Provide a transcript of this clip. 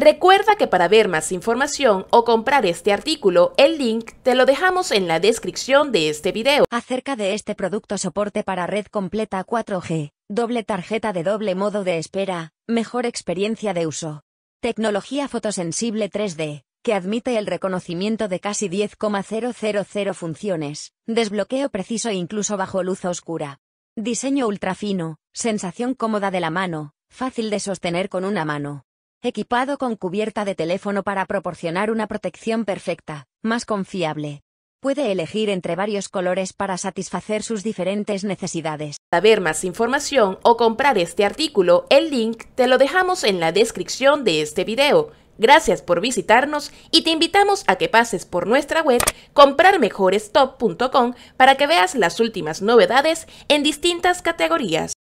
Recuerda que para ver más información o comprar este artículo, el link te lo dejamos en la descripción de este video. Acerca de este producto soporte para red completa 4G, doble tarjeta de doble modo de espera, mejor experiencia de uso. Tecnología fotosensible 3D, que admite el reconocimiento de casi 10,000 funciones, desbloqueo preciso incluso bajo luz oscura. Diseño ultrafino, sensación cómoda de la mano, fácil de sostener con una mano equipado con cubierta de teléfono para proporcionar una protección perfecta, más confiable. Puede elegir entre varios colores para satisfacer sus diferentes necesidades. Para ver más información o comprar este artículo, el link te lo dejamos en la descripción de este video. Gracias por visitarnos y te invitamos a que pases por nuestra web comprarmejorestop.com para que veas las últimas novedades en distintas categorías.